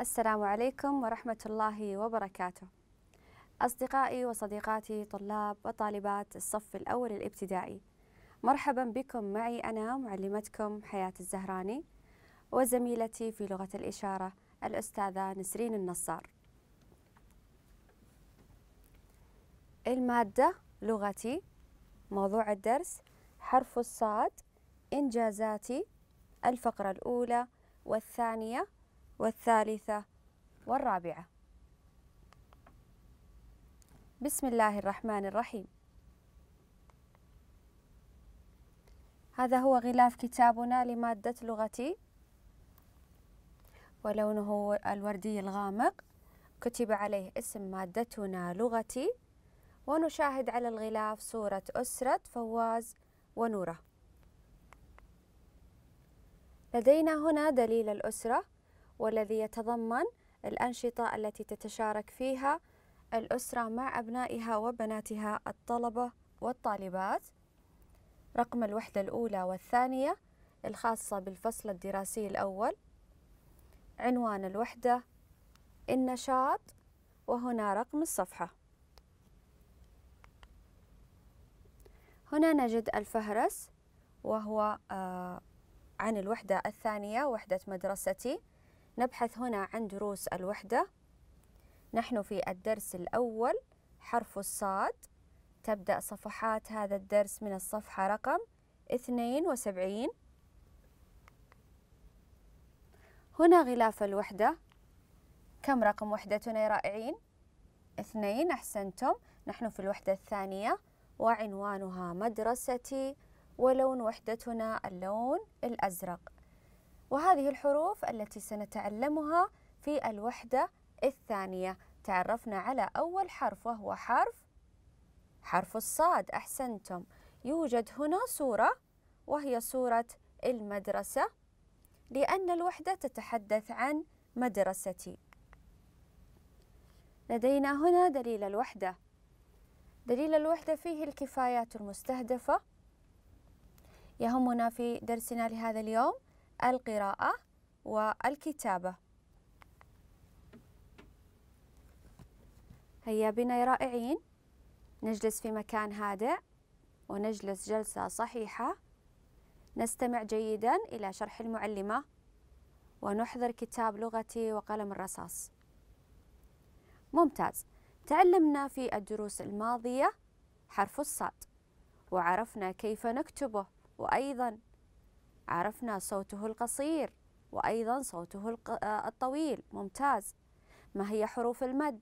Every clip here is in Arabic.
السلام عليكم ورحمة الله وبركاته. أصدقائي وصديقاتي طلاب وطالبات الصف الأول الابتدائي. مرحبا بكم معي أنا معلمتكم حياة الزهراني وزميلتي في لغة الإشارة الأستاذة نسرين النصار. المادة لغتي موضوع الدرس حرف الصاد إنجازاتي الفقرة الأولى والثانية والثالثة والرابعة بسم الله الرحمن الرحيم هذا هو غلاف كتابنا لمادة لغتي ولونه الوردي الغامق كتب عليه اسم مادتنا لغتي ونشاهد على الغلاف صورة أسرة فواز ونورة لدينا هنا دليل الأسرة والذي يتضمن الأنشطة التي تتشارك فيها الأسرة مع أبنائها وبناتها الطلبة والطالبات رقم الوحدة الأولى والثانية الخاصة بالفصل الدراسي الأول عنوان الوحدة النشاط وهنا رقم الصفحة هنا نجد الفهرس وهو آه، عن الوحدة الثانية وحدة مدرستي نبحث هنا عن دروس الوحدة نحن في الدرس الأول حرف الصاد تبدأ صفحات هذا الدرس من الصفحة رقم 72 هنا غلاف الوحدة كم رقم وحدتنا يا رائعين؟ اثنين أحسنتم نحن في الوحدة الثانية وعنوانها مدرستي ولون وحدتنا اللون الأزرق وهذه الحروف التي سنتعلمها في الوحدة الثانية تعرفنا على أول حرف وهو حرف حرف الصاد أحسنتم يوجد هنا صورة وهي صورة المدرسة لأن الوحدة تتحدث عن مدرستي لدينا هنا دليل الوحدة دليل الوحدة فيه الكفايات المستهدفة يهمنا في درسنا لهذا اليوم القراءة والكتابة هيا بنا يا رائعين نجلس في مكان هادئ ونجلس جلسة صحيحة نستمع جيدا إلى شرح المعلمة ونحضر كتاب لغتي وقلم الرصاص ممتاز تعلمنا في الدروس الماضية حرف الصاد وعرفنا كيف نكتبه وأيضا عرفنا صوته القصير وأيضا صوته آه، الطويل ممتاز ما هي حروف المد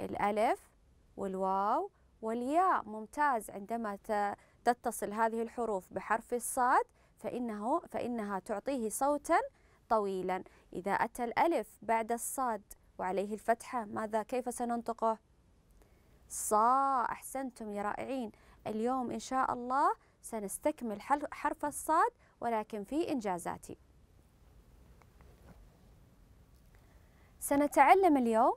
الألف والواو والياء ممتاز عندما تتصل هذه الحروف بحرف الصاد فإنه فإنها تعطيه صوتا طويلا إذا أتى الألف بعد الصاد وعليه الفتحة ماذا كيف سننطقه صا أحسنتم يا رائعين اليوم إن شاء الله سنستكمل حرف الصاد ولكن في إنجازاتي سنتعلم اليوم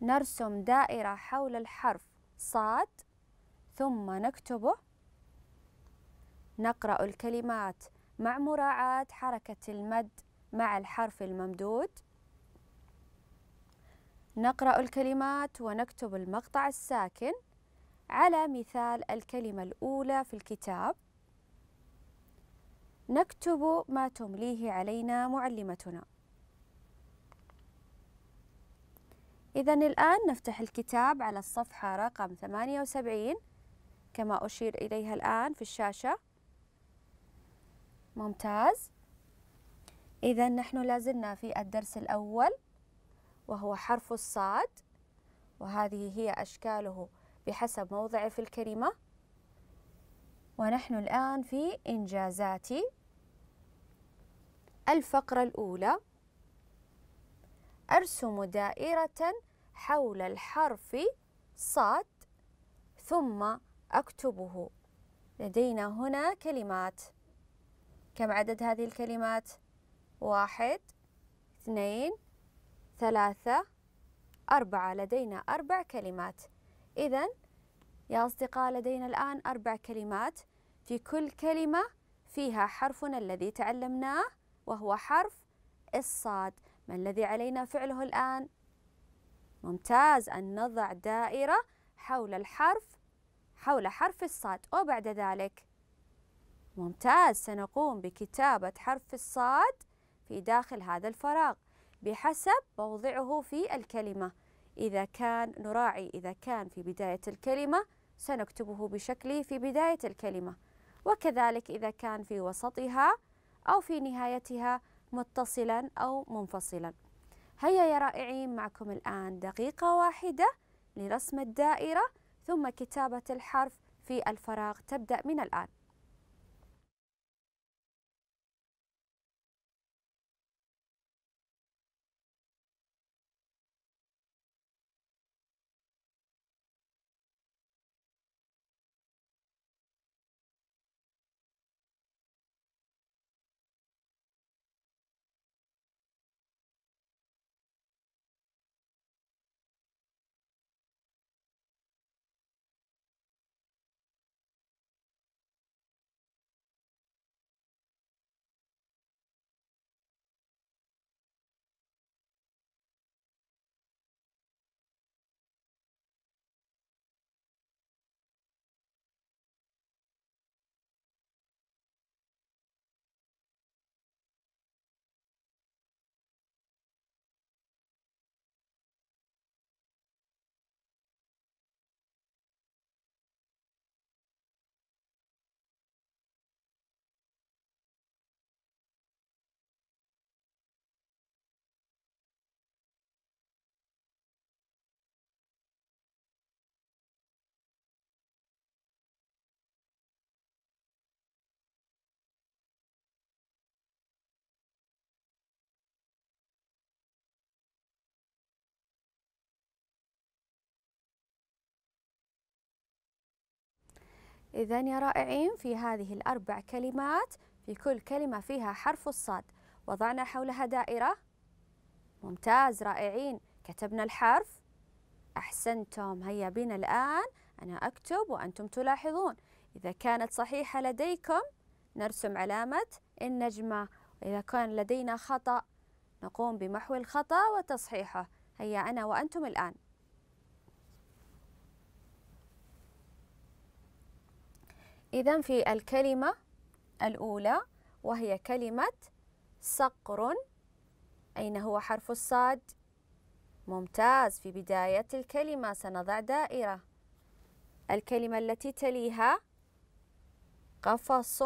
نرسم دائرة حول الحرف صاد ثم نكتبه نقرأ الكلمات مع مراعاة حركة المد مع الحرف الممدود نقرأ الكلمات ونكتب المقطع الساكن على مثال الكلمة الأولى في الكتاب نكتب ما تمليه علينا معلمتنا إذا الآن نفتح الكتاب على الصفحة رقم 78 كما أشير إليها الآن في الشاشة ممتاز إذا نحن لازلنا في الدرس الأول وهو حرف الصاد وهذه هي أشكاله بحسب موضعه في الكلمة ونحن الآن في إنجازاتي الفقرة الأولى أرسم دائرة حول الحرف صاد ثم أكتبه لدينا هنا كلمات كم عدد هذه الكلمات؟ واحد اثنين ثلاثة أربعة لدينا أربع كلمات إذا يا أصدقاء لدينا الآن أربع كلمات في كل كلمة فيها حرفنا الذي تعلمناه وهو حرف الصاد ما الذي علينا فعله الآن؟ ممتاز أن نضع دائرة حول الحرف حول حرف الصاد وبعد ذلك ممتاز سنقوم بكتابة حرف الصاد في داخل هذا الفراغ بحسب موضعه في الكلمة إذا كان نراعي إذا كان في بداية الكلمة سنكتبه بشكل في بداية الكلمة وكذلك إذا كان في وسطها أو في نهايتها متصلا أو منفصلا هيا يا رائعين معكم الآن دقيقة واحدة لرسم الدائرة ثم كتابة الحرف في الفراغ تبدأ من الآن إذا يا رائعين في هذه الأربع كلمات في كل كلمة فيها حرف الصاد وضعنا حولها دائرة ممتاز رائعين كتبنا الحرف أحسنتم هيا بنا الآن أنا أكتب وأنتم تلاحظون إذا كانت صحيحة لديكم نرسم علامة النجمة وإذا كان لدينا خطأ نقوم بمحو الخطأ وتصحيحه هيا أنا وأنتم الآن إذا في الكلمة الأولى وهي كلمة صقر أين هو حرف الصاد؟ ممتاز في بداية الكلمة سنضع دائرة الكلمة التي تليها قفص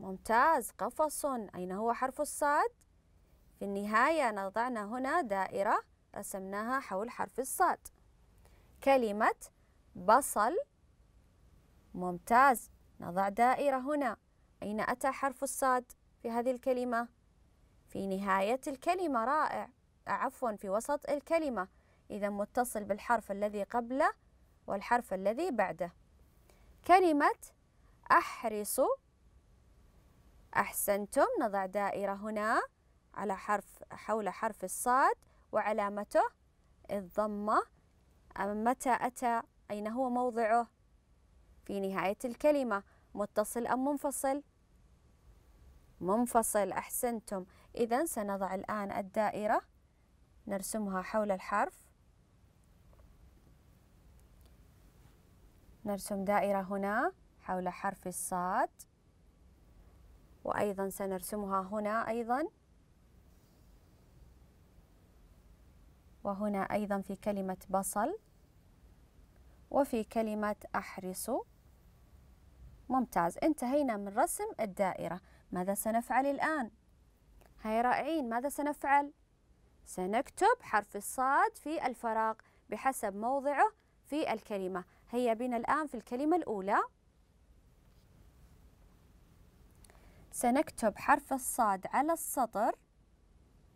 ممتاز قفص أين هو حرف الصاد؟ في النهاية نضعنا هنا دائرة رسمناها حول حرف الصاد كلمة بصل ممتاز نضع دائرة هنا أين أتى حرف الصاد في هذه الكلمة؟ في نهاية الكلمة رائع عفوا في وسط الكلمة إذا متصل بالحرف الذي قبله والحرف الذي بعده كلمة أحرص أحسنتم نضع دائرة هنا على حرف حول حرف الصاد وعلامته الضمة متى أتى أين هو موضعه في نهاية الكلمة متصل أم منفصل؟ منفصل أحسنتم إذا سنضع الآن الدائرة نرسمها حول الحرف نرسم دائرة هنا حول حرف الصاد وأيضا سنرسمها هنا أيضا وهنا أيضا في كلمة بصل وفي كلمة أحرص ممتاز انتهينا من رسم الدائرة ماذا سنفعل الآن؟ هاي رائعين ماذا سنفعل؟ سنكتب حرف الصاد في الفراغ بحسب موضعه في الكلمة هيا بنا الآن في الكلمة الأولى سنكتب حرف الصاد على السطر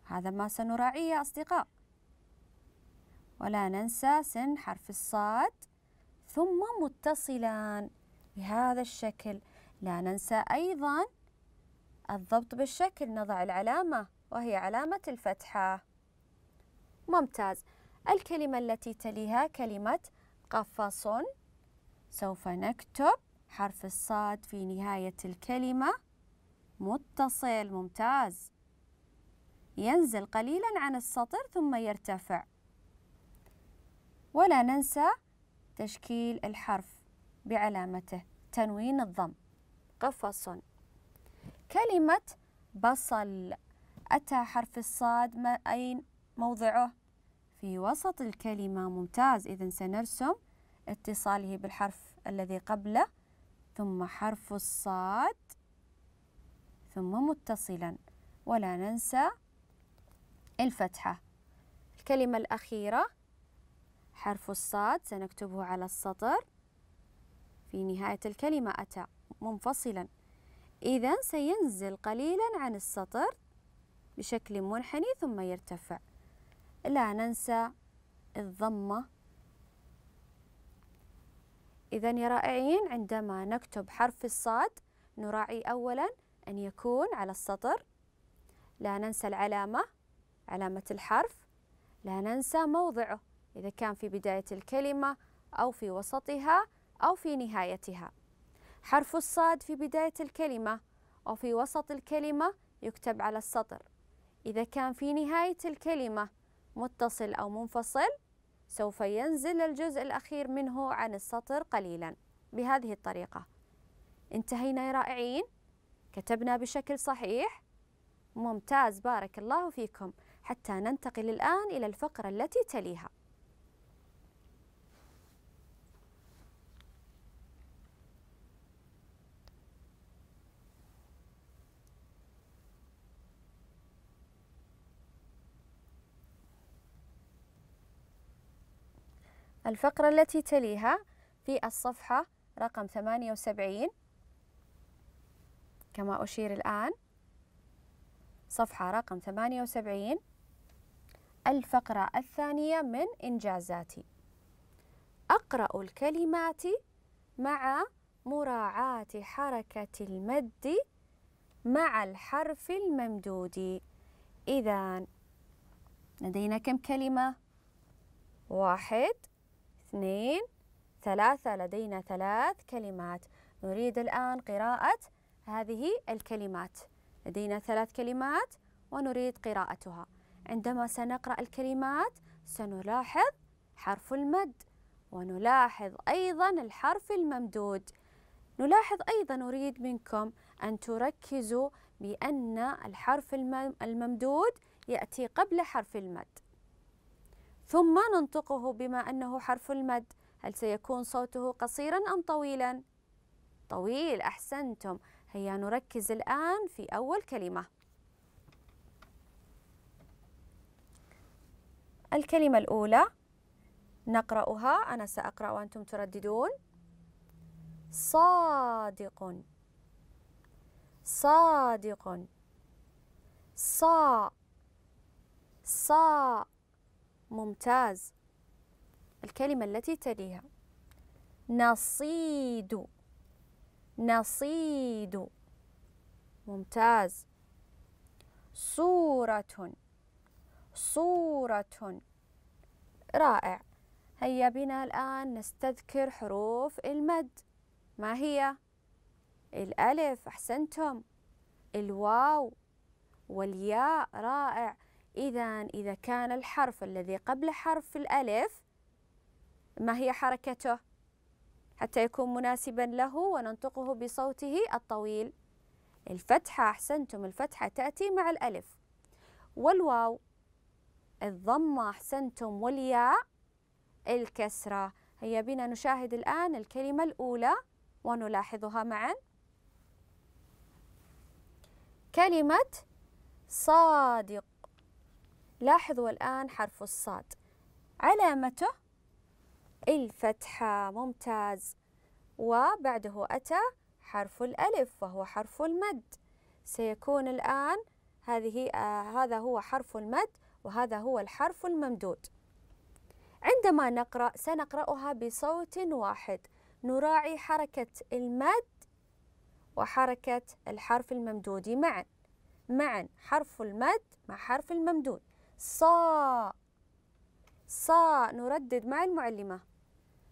هذا ما سنراعيه يا أصدقاء ولا ننسى سن حرف الصاد ثم متصلان بهذا الشكل لا ننسى أيضا الضبط بالشكل نضع العلامة وهي علامة الفتحة ممتاز الكلمة التي تليها كلمة قفص سوف نكتب حرف الصاد في نهاية الكلمة متصل ممتاز ينزل قليلا عن السطر ثم يرتفع ولا ننسى تشكيل الحرف بعلامته تنوين الضم قفص كلمة بصل أتى حرف الصاد أين موضعه؟ في وسط الكلمة ممتاز إذا سنرسم اتصاله بالحرف الذي قبله ثم حرف الصاد ثم متصلا ولا ننسى الفتحة الكلمة الأخيرة حرف الصاد سنكتبه على السطر في نهاية الكلمة أتى منفصلا إذا سينزل قليلا عن السطر بشكل منحني ثم يرتفع لا ننسى الضمة إذا يا رائعين عندما نكتب حرف الصاد نراعي أولا أن يكون على السطر لا ننسى العلامة علامة الحرف لا ننسى موضعه إذا كان في بداية الكلمة أو في وسطها أو في نهايتها حرف الصاد في بداية الكلمة أو في وسط الكلمة يكتب على السطر إذا كان في نهاية الكلمة متصل أو منفصل سوف ينزل الجزء الأخير منه عن السطر قليلا بهذه الطريقة انتهينا يا رائعين كتبنا بشكل صحيح ممتاز بارك الله فيكم حتى ننتقل الآن إلى الفقرة التي تليها الفقرة التي تليها في الصفحة رقم 78 كما أشير الآن صفحة رقم 78 الفقرة الثانية من إنجازاتي أقرأ الكلمات مع مراعاة حركة المد مع الحرف الممدود إذا لدينا كم كلمة؟ واحد اثنين ثلاثة لدينا ثلاث كلمات نريد الآن قراءة هذه الكلمات لدينا ثلاث كلمات ونريد قراءتها عندما سنقرأ الكلمات سنلاحظ حرف المد ونلاحظ أيضا الحرف الممدود نلاحظ أيضا أريد منكم أن تركزوا بأن الحرف الممدود يأتي قبل حرف المد ثم ننطقه بما أنه حرف المد هل سيكون صوته قصيرا أم طويلا؟ طويل أحسنتم هيا نركز الآن في أول كلمة الكلمة الأولى نقرأها أنا سأقرأ وأنتم ترددون صادق صادق صا صا ممتاز الكلمة التي تليها نصيد نصيد ممتاز صورة صورة رائع هيا بنا الآن نستذكر حروف المد ما هي؟ الألف أحسنتم الواو والياء رائع إذا إذا كان الحرف الذي قبل حرف الألف ما هي حركته حتى يكون مناسبا له وننطقه بصوته الطويل الفتحة أحسنتم الفتحة تأتي مع الألف والواو الضمة أحسنتم والياء الكسرة هيا بنا نشاهد الآن الكلمة الأولى ونلاحظها معا كلمة صادق لاحظوا الآن حرف الصاد علامته الفتحة ممتاز وبعده أتى حرف الألف وهو حرف المد سيكون الآن هذه آه هذا هو حرف المد وهذا هو الحرف الممدود عندما نقرأ سنقرأها بصوت واحد نراعي حركة المد وحركة الحرف الممدود معا معا حرف المد مع حرف الممدود صا صا نردد مع المعلمة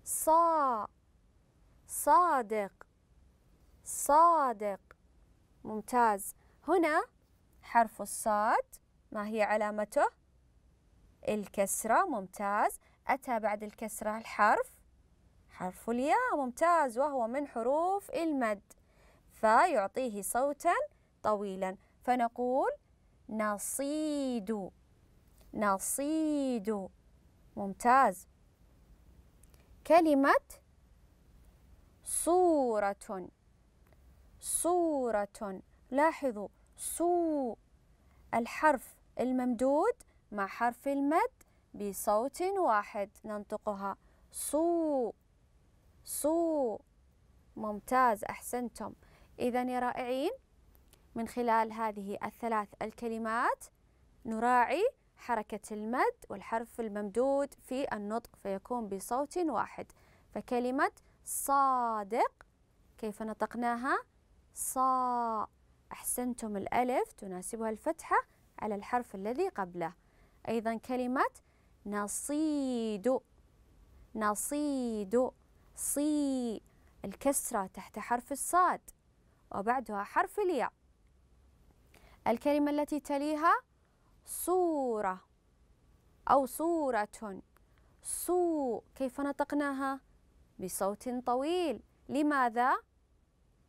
صا صادق صادق ممتاز هنا حرف الصاد ما هي علامته الكسرة ممتاز أتى بعد الكسرة الحرف حرف الياء ممتاز وهو من حروف المد فيعطيه صوتا طويلا فنقول نصيد نصيد ممتاز كلمة صورة صورة لاحظوا صو الحرف الممدود مع حرف المد بصوت واحد ننطقها صو صو ممتاز أحسنتم إذا يا رائعين من خلال هذه الثلاث الكلمات نراعي حركة المد والحرف الممدود في النطق فيكون بصوت واحد فكلمة صادق كيف نطقناها صا أحسنتم الألف تناسبها الفتحة على الحرف الذي قبله أيضا كلمة نصيد نصيد صي الكسرة تحت حرف الصاد وبعدها حرف الياء الكلمة التي تليها صورة أو صورة صو كيف نطقناها بصوت طويل لماذا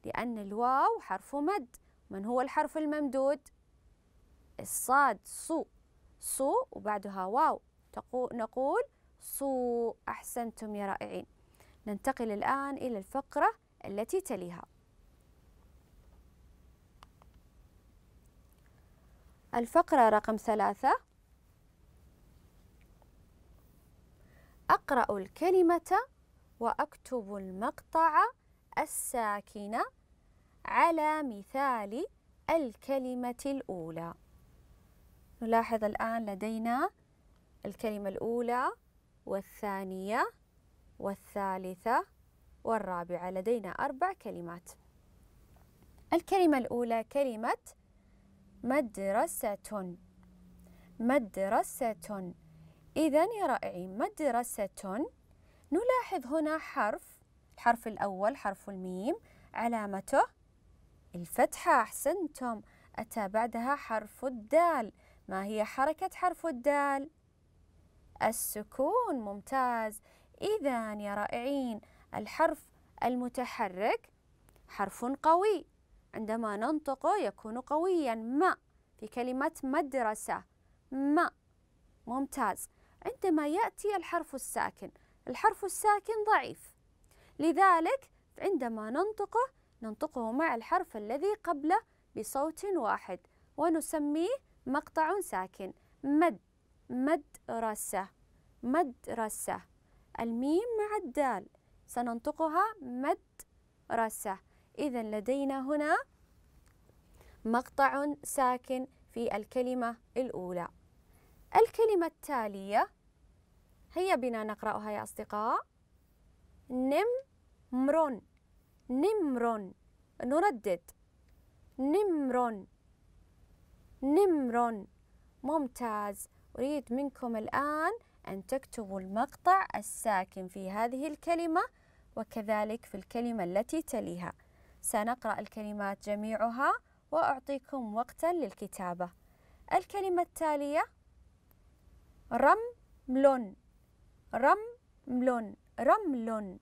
لأن الواو حرف مد من هو الحرف الممدود الصاد صو صو وبعدها واو نقول صو أحسنتم يا رائعين ننتقل الآن إلى الفقرة التي تليها الفقرة رقم ثلاثة أقرأ الكلمة وأكتب المقطع الساكن على مثال الكلمة الأولى نلاحظ الآن لدينا الكلمة الأولى والثانية والثالثة والرابعة لدينا أربع كلمات الكلمة الأولى كلمة مدرسة مدرسة إذا يا رائعين مدرسة نلاحظ هنا حرف الحرف الأول حرف الميم علامته الفتحة أحسنتم أتى بعدها حرف الدال ما هي حركة حرف الدال؟ السكون ممتاز إذا يا رائعين الحرف المتحرك حرف قوي عندما ننطقه يكون قويا ما في كلمة مدرسة ما ممتاز عندما يأتي الحرف الساكن الحرف الساكن ضعيف لذلك عندما ننطقه ننطقه مع الحرف الذي قبله بصوت واحد ونسميه مقطع ساكن مد مدرسة مدرسة الميم مع الدال سننطقها مدرسة إذا لدينا هنا مقطع ساكن في الكلمة الأولى الكلمة التالية هيا بنا نقرأها يا أصدقاء نمر نمر نردد نمر نمر ممتاز أريد منكم الآن أن تكتبوا المقطع الساكن في هذه الكلمة وكذلك في الكلمة التي تليها سنقرأ الكلمات جميعها وأعطيكم وقتا للكتابة الكلمة التالية رمل رمل رمل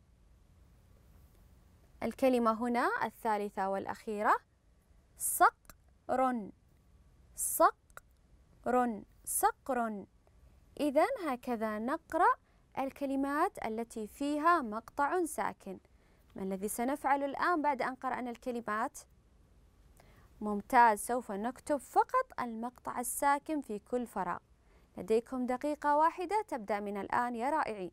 الكلمة هنا الثالثة والأخيرة صقر صقر صقر إذا هكذا نقرأ الكلمات التي فيها مقطع ساكن ما الذي سنفعل الآن بعد أن قرأنا الكلمات؟ ممتاز سوف نكتب فقط المقطع الساكن في كل فراغ لديكم دقيقة واحدة تبدأ من الآن يا رائعي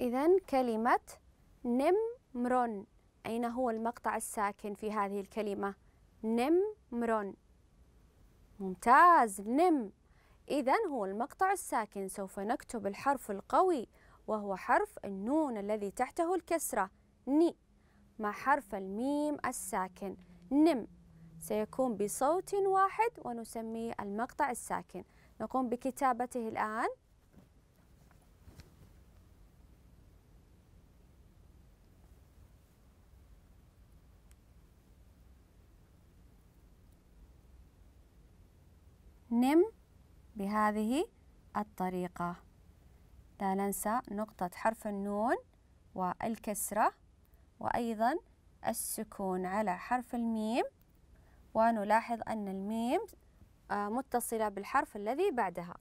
إذا كلمة نمر أين هو المقطع الساكن في هذه الكلمة؟ نمر ممتاز نم إذا هو المقطع الساكن سوف نكتب الحرف القوي وهو حرف النون الذي تحته الكسرة ني مع حرف الميم الساكن نم سيكون بصوت واحد ونسميه المقطع الساكن نقوم بكتابته الآن نم بهذه الطريقة لا ننسى نقطة حرف النون والكسرة وأيضا السكون على حرف الميم ونلاحظ أن الميم آه، متصلة بالحرف الذي بعدها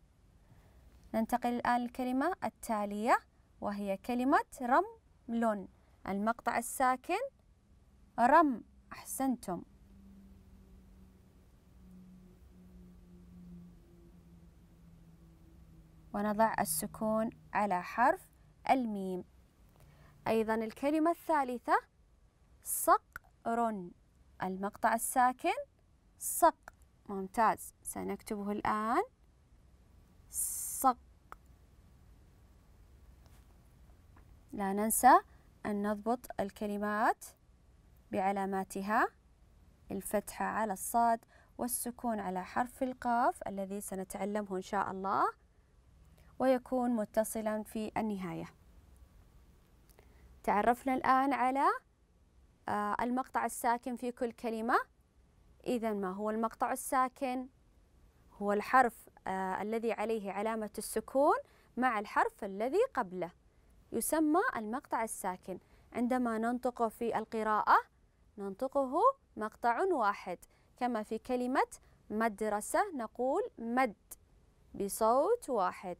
ننتقل الآن للكلمة التالية وهي كلمة رمل المقطع الساكن رم أحسنتم ونضع السكون على حرف الميم أيضا الكلمة الثالثة صقر المقطع الساكن صق ممتاز سنكتبه الآن صق لا ننسى أن نضبط الكلمات بعلاماتها الفتحة على الصاد والسكون على حرف القاف الذي سنتعلمه إن شاء الله ويكون متصلا في النهاية تعرفنا الآن على آه، المقطع الساكن في كل كلمة إذا ما هو المقطع الساكن؟ هو الحرف آه، الذي عليه علامة السكون مع الحرف الذي قبله يسمى المقطع الساكن عندما ننطقه في القراءة ننطقه مقطع واحد كما في كلمة مدرسة نقول مد بصوت واحد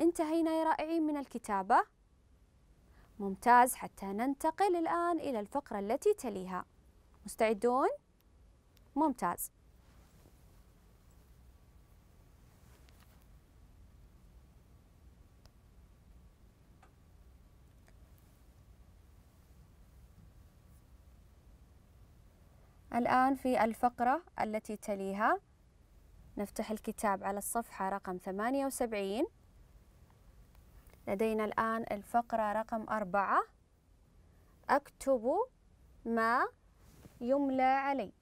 انتهينا يا رائعين من الكتابة ممتاز حتى ننتقل الآن إلى الفقرة التي تليها مستعدون؟ ممتاز الآن في الفقرة التي تليها نفتح الكتاب على الصفحة رقم 78 لدينا الآن الفقرة رقم أربعة أكتب ما يملى علي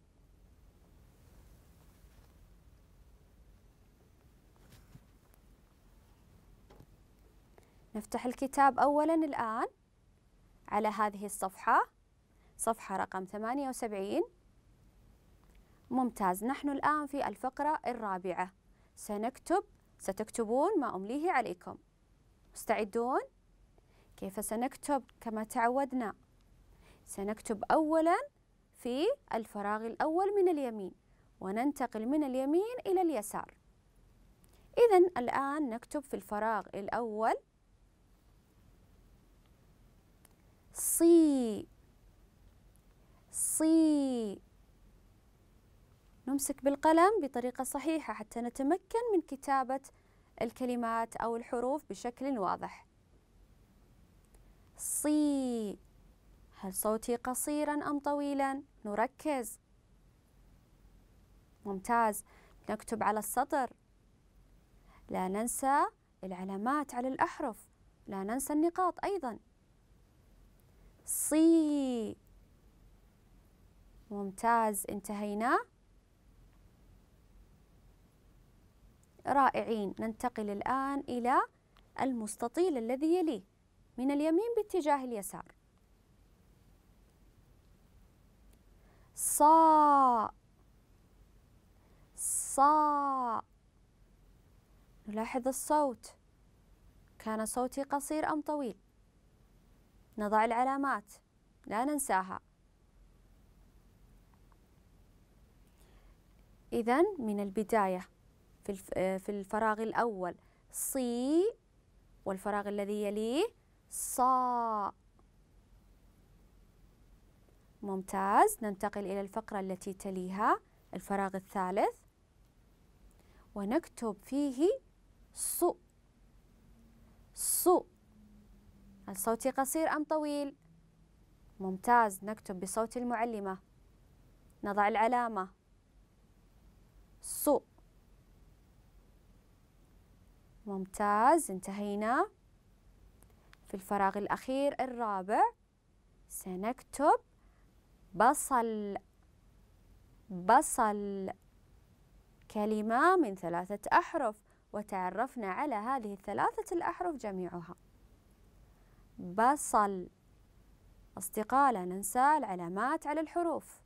نفتح الكتاب أولا الآن على هذه الصفحة صفحة رقم 78 ممتاز نحن الآن في الفقرة الرابعة سنكتب ستكتبون ما أمليه عليكم مستعدون؟ كيف سنكتب كما تعودنا؟ سنكتب أولا في الفراغ الأول من اليمين وننتقل من اليمين إلى اليسار إذا الآن نكتب في الفراغ الأول صي صي نمسك بالقلم بطريقة صحيحة حتى نتمكن من كتابة الكلمات أو الحروف بشكل واضح صي هل صوتي قصيرا أم طويلا؟ نركز ممتاز نكتب على السطر لا ننسى العلامات على الأحرف لا ننسى النقاط أيضا صي ممتاز انتهينا رائعين ننتقل الآن إلى المستطيل الذي يليه من اليمين باتجاه اليسار صا صا نلاحظ الصوت كان صوتي قصير أم طويل نضع العلامات لا ننساها إذا من البداية في آه، في الفراغ الأول صي والفراغ الذي يليه صا ممتاز ننتقل إلى الفقرة التي تليها الفراغ الثالث ونكتب فيه صو صو هل صوتي قصير أم طويل؟ ممتاز نكتب بصوت المعلمة نضع العلامة صو ممتاز انتهينا في الفراغ الأخير الرابع سنكتب بصل بصل كلمة من ثلاثة أحرف وتعرفنا على هذه الثلاثة الأحرف جميعها بصل أصدقاء لا ننسى العلامات على الحروف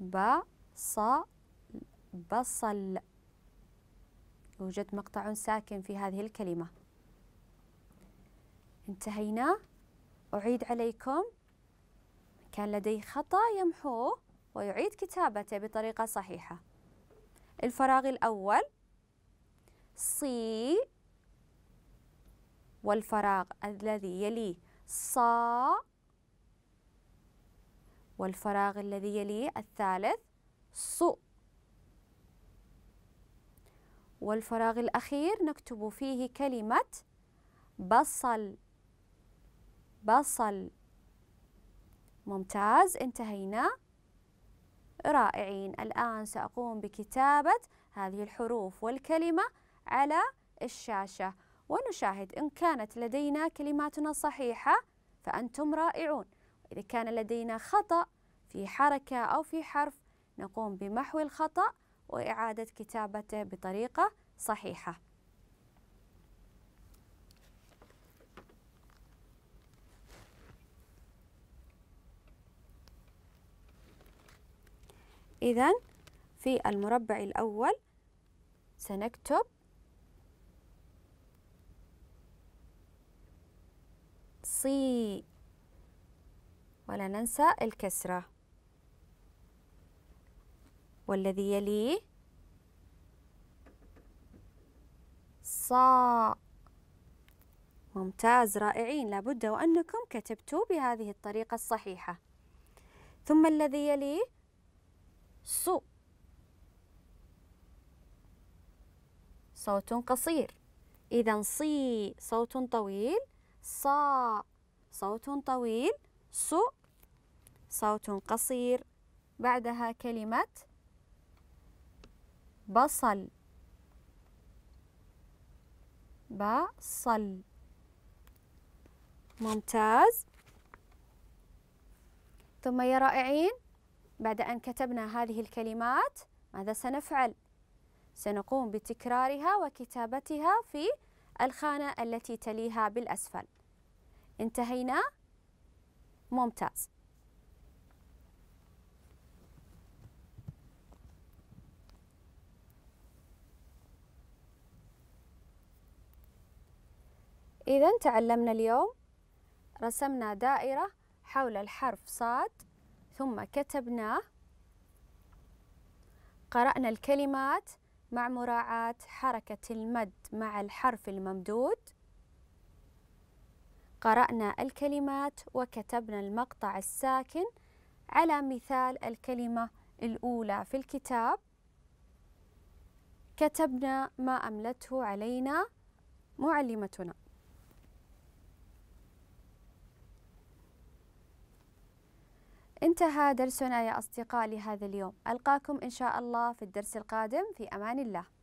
بصل بصل يوجد مقطع ساكن في هذه الكلمة انتهينا أعيد عليكم كان لدي خطأ يمحوه ويعيد كتابته بطريقة صحيحة الفراغ الأول صي والفراغ الذي يليه صا والفراغ الذي يليه الثالث صو والفراغ الأخير نكتب فيه كلمة بصل بصل ممتاز انتهينا رائعين الآن سأقوم بكتابة هذه الحروف والكلمة على الشاشة ونشاهد إن كانت لدينا كلماتنا صحيحة فأنتم رائعون إذا كان لدينا خطأ في حركة أو في حرف نقوم بمحو الخطأ وإعادة كتابته بطريقة صحيحة إذا في المربع الأول سنكتب صي ولا ننسى الكسره والذي يليه صاء ممتاز رائعين لابد وأنكم كتبتوا بهذه الطريقة الصحيحة ثم الذي يليه صو صوت قصير إذا صي صوت طويل صا صوت طويل صو صوت قصير بعدها كلمة بصل بصل ممتاز ثم يا رائعين بعد أن كتبنا هذه الكلمات ماذا سنفعل؟ سنقوم بتكرارها وكتابتها في الخانة التي تليها بالأسفل انتهينا؟ ممتاز إذا تعلمنا اليوم رسمنا دائرة حول الحرف صاد ثم كتبناه قرأنا الكلمات مع مراعاة حركة المد مع الحرف الممدود قرأنا الكلمات وكتبنا المقطع الساكن على مثال الكلمة الأولى في الكتاب كتبنا ما أملته علينا معلمتنا انتهى درسنا يا أصدقاء لهذا اليوم ألقاكم إن شاء الله في الدرس القادم في أمان الله